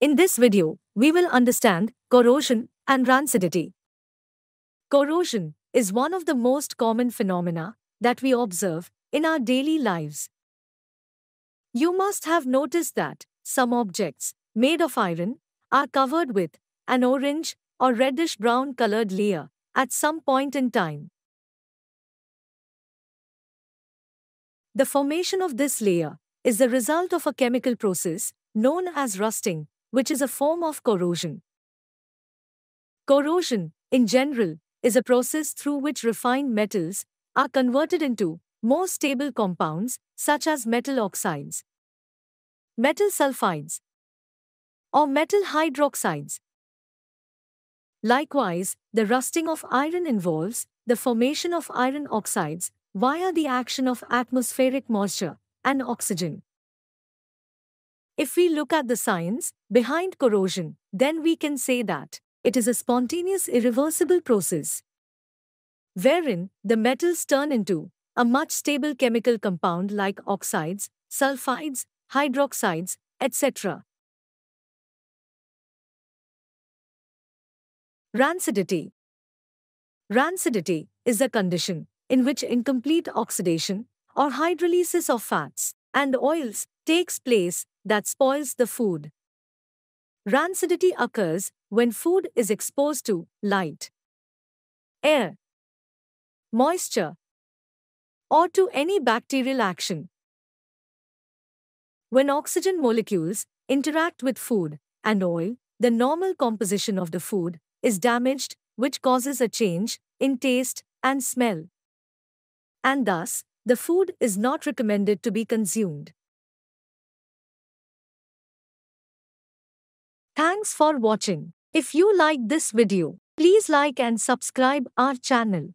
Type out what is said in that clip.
In this video, we will understand corrosion and rancidity. Corrosion is one of the most common phenomena that we observe in our daily lives. You must have noticed that some objects made of iron are covered with an orange or reddish-brown colored layer at some point in time. The formation of this layer is the result of a chemical process known as rusting which is a form of corrosion. Corrosion, in general, is a process through which refined metals are converted into more stable compounds, such as metal oxides, metal sulfides, or metal hydroxides. Likewise, the rusting of iron involves the formation of iron oxides via the action of atmospheric moisture and oxygen. If we look at the science behind corrosion, then we can say that it is a spontaneous irreversible process wherein the metals turn into a much stable chemical compound like oxides, sulfides, hydroxides, etc. Rancidity Rancidity is a condition in which incomplete oxidation or hydrolysis of fats and oils takes place that spoils the food. Rancidity occurs when food is exposed to light, air, moisture, or to any bacterial action. When oxygen molecules interact with food and oil, the normal composition of the food is damaged, which causes a change in taste and smell. And thus, the food is not recommended to be consumed. Thanks for watching. If you like this video, please like and subscribe our channel.